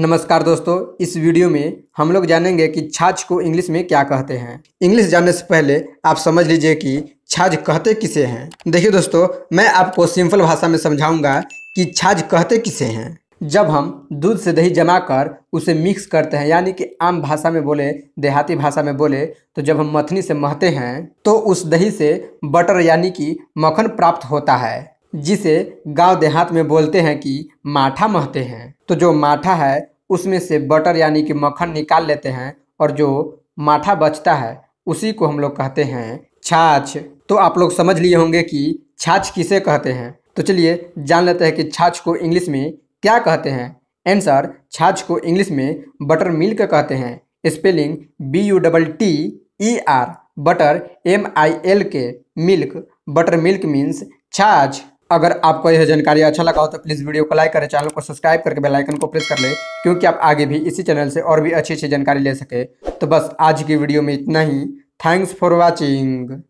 नमस्कार दोस्तों इस वीडियो में हम लोग जानेंगे कि छाछ को इंग्लिश में क्या कहते हैं इंग्लिश जानने से पहले आप समझ लीजिए कि छाछ कहते किसे हैं देखिए दोस्तों मैं आपको सिंपल भाषा में समझाऊंगा कि छाछ कहते किसे हैं जब हम दूध से दही जमा कर उसे मिक्स करते हैं यानी कि आम भाषा में बोले देहाती भाषा में बोले तो जब हम मथनी से महते हैं तो उस दही से बटर यानी कि मक्खन प्राप्त होता है जिसे गांव देहात में बोलते हैं कि माठा महते हैं तो जो माठा है उसमें से बटर यानी कि मक्खन निकाल लेते हैं और जो माठा बचता है उसी को हम लोग कहते हैं छाछ तो आप लोग समझ लिए होंगे कि छाछ किसे कहते हैं तो चलिए जान लेते हैं कि छाछ को इंग्लिश में क्या कहते हैं एंसर छाछ को इंग्लिश में बटर मिल्क कहते हैं spelling B U double T E R butter M I L K milk butter milk means छाछ अगर आपको यह जानकारी अच्छा लगा हो तो प्लीज़ वीडियो को लाइक करें चैनल को सब्सक्राइब करके बेल आइकन को प्रेस कर लें क्योंकि आप आगे भी इसी चैनल से और भी अच्छी अच्छी जानकारी ले सके तो बस आज की वीडियो में इतना ही थैंक्स फॉर वॉचिंग